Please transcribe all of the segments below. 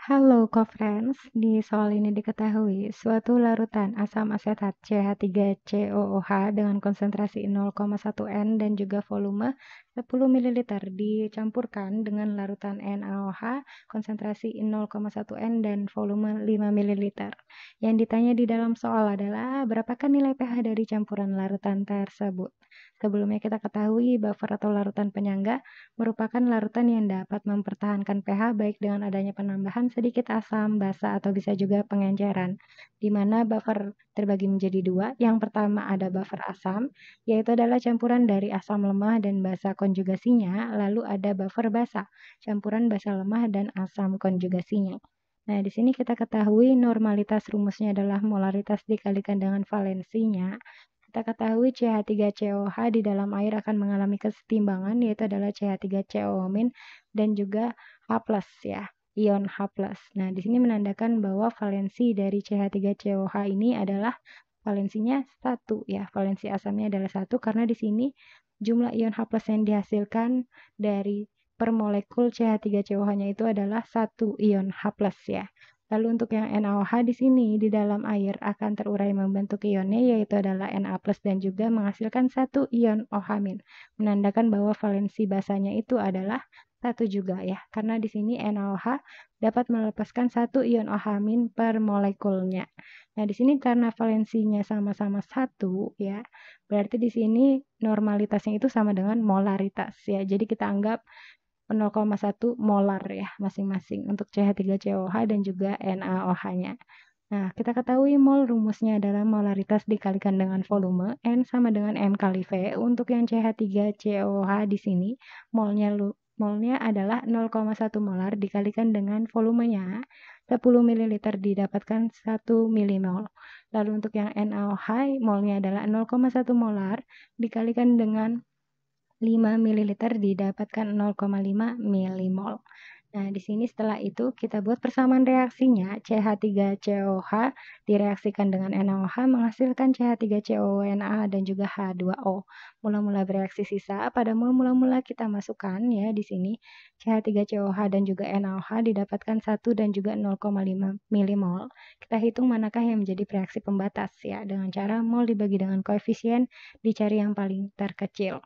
Halo co-friends, di soal ini diketahui suatu larutan asam asetat CH3COOH dengan konsentrasi 0,1N dan juga volume 10 ml dicampurkan dengan larutan NaOH konsentrasi 0,1N dan volume 5 ml. Yang ditanya di dalam soal adalah berapakah nilai pH dari campuran larutan tersebut. Sebelumnya kita ketahui buffer atau larutan penyangga merupakan larutan yang dapat mempertahankan pH baik dengan adanya penambahan sedikit asam, basa, atau bisa juga pengenceran. Di mana buffer terbagi menjadi dua. Yang pertama ada buffer asam, yaitu adalah campuran dari asam lemah dan basa konjugasi konjugasinya, lalu ada buffer basa, campuran basa lemah dan asam konjugasinya. Nah, di sini kita ketahui normalitas rumusnya adalah molaritas dikalikan dengan valensinya. Kita ketahui CH3COH di dalam air akan mengalami kesetimbangan yaitu adalah CH3CO- dan juga H+ ya, ion H+. Nah, di sini menandakan bahwa valensi dari CH3COH ini adalah valensinya satu ya. Valensi asamnya adalah satu karena di sini jumlah ion H+ yang dihasilkan dari per molekul CH3COH-nya itu adalah satu ion H+, ya. Lalu untuk yang NaOH di sini di dalam air akan terurai membentuk ionnya yaitu adalah Na+ dan juga menghasilkan satu ion OH-, menandakan bahwa valensi basanya itu adalah satu juga ya, karena di sini NaOH dapat melepaskan satu ion OH- per molekulnya. Nah, di sini karena valensinya sama-sama satu ya, berarti di sini normalitasnya itu sama dengan molaritas ya. Jadi kita anggap 0,1 molar ya masing-masing untuk CH3COH dan juga NaOH-nya. Nah, kita ketahui mol rumusnya adalah molaritas dikalikan dengan volume N sama dengan M kali V. Untuk yang CH3COH di sini, molnya molnya adalah 0,1 molar dikalikan dengan volumenya 10 ml didapatkan 1 milimol. Lalu untuk yang NaOH molnya adalah 0,1 molar dikalikan dengan 5 ml didapatkan 0,5 milimol. Nah, di sini setelah itu kita buat persamaan reaksinya. CH3COH direaksikan dengan NaOH menghasilkan CH3COONA dan juga H2O. Mula-mula bereaksi sisa, pada mula-mula kita masukkan ya di sini CH3COH dan juga NaOH didapatkan 1 dan juga 0,5 milimol. Kita hitung manakah yang menjadi reaksi pembatas ya dengan cara mol dibagi dengan koefisien dicari yang paling terkecil.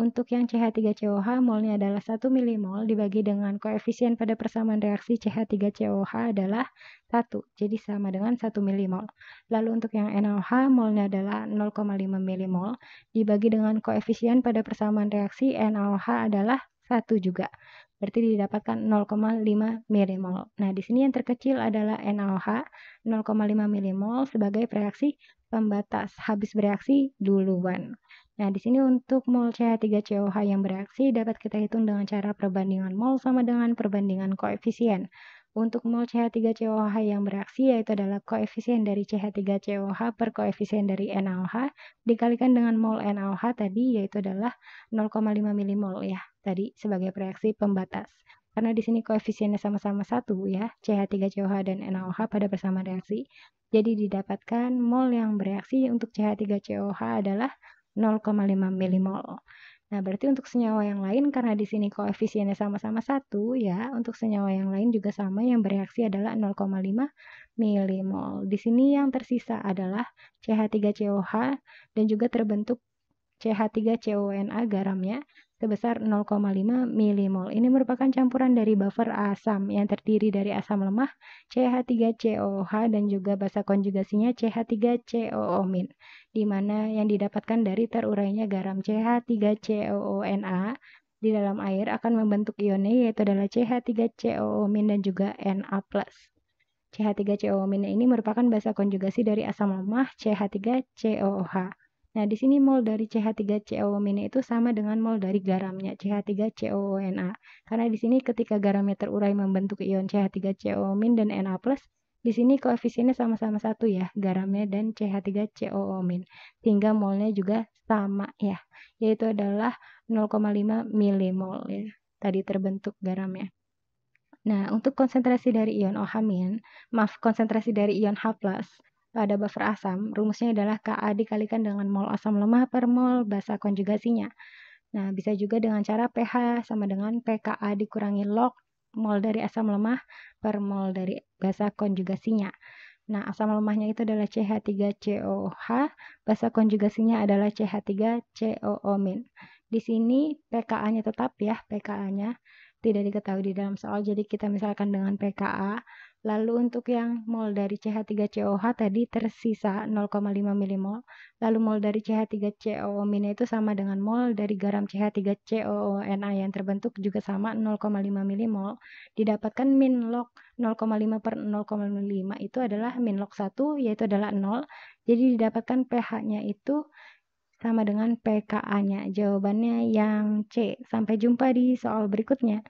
Untuk yang CH3COH, molnya adalah 1 milimol dibagi dengan koefisien pada persamaan reaksi CH3COH adalah 1, jadi sama dengan 1 milimol. Lalu untuk yang NaOH, molnya adalah 0,5 milimol dibagi dengan koefisien pada persamaan reaksi NaOH adalah 1 juga berarti didapatkan 0,5 milimol. Nah, di sini yang terkecil adalah NaOH 0,5 milimol sebagai reaksi pembatas habis bereaksi duluan. Nah, di sini untuk mol CH3COH yang bereaksi dapat kita hitung dengan cara perbandingan mol sama dengan perbandingan koefisien. Untuk mol CH3COH yang bereaksi yaitu adalah koefisien dari CH3COH per koefisien dari NaOH dikalikan dengan mol NaOH tadi yaitu adalah 0,5 milimol ya tadi sebagai reaksi pembatas. Karena di sini koefisiennya sama-sama satu ya, CH3COH dan NaOH pada bersama reaksi. Jadi didapatkan mol yang bereaksi untuk CH3COH adalah 0,5 milimol. Nah, berarti untuk senyawa yang lain karena di sini koefisiennya sama-sama satu ya, untuk senyawa yang lain juga sama yang bereaksi adalah 0,5 milimol. Di sini yang tersisa adalah CH3COH dan juga terbentuk ch 3 coona garamnya sebesar 0,5 milimol. Ini merupakan campuran dari buffer asam yang terdiri dari asam lemah CH3COOH dan juga basa konjugasinya ch 3 coo di mana yang didapatkan dari terurainya garam CH3COONA di dalam air akan membentuk ionnya yaitu adalah ch 3 coo dan juga Na+. ch 3 coo ini merupakan basa konjugasi dari asam lemah CH3COOH. Nah, di sini mol dari CH3CO- itu sama dengan mol dari garamnya CH3COONA. Karena di sini ketika garamnya terurai membentuk ion CH3CO- dan Na+, di sini koefisiennya sama-sama satu ya, garamnya dan CH3COO-, sehingga molnya juga sama ya, yaitu adalah 0,5 milimol ya, tadi terbentuk garamnya. Nah, untuk konsentrasi dari ion OH-, maaf, konsentrasi dari ion H+, pada buffer asam, rumusnya adalah Ka dikalikan dengan mol asam lemah per mol basa konjugasinya. Nah, bisa juga dengan cara pH sama dengan pKa dikurangi log mol dari asam lemah per mol dari basa konjugasinya. Nah, asam lemahnya itu adalah CH3COOH, basa konjugasinya adalah CH3COO-. Di sini pKa-nya tetap ya, pKa-nya tidak diketahui di dalam soal. Jadi kita misalkan dengan PKA, lalu untuk yang mol dari CH3COH tadi tersisa 0,5 milimol, lalu mol dari CH3COO- itu sama dengan mol dari garam CH3COONa yang terbentuk juga sama 0,5 milimol. Didapatkan min log 0,5 per 0,5 itu adalah min log 1 yaitu adalah 0. Jadi didapatkan pH-nya itu sama dengan PKA-nya. Jawabannya yang C. Sampai jumpa di soal berikutnya.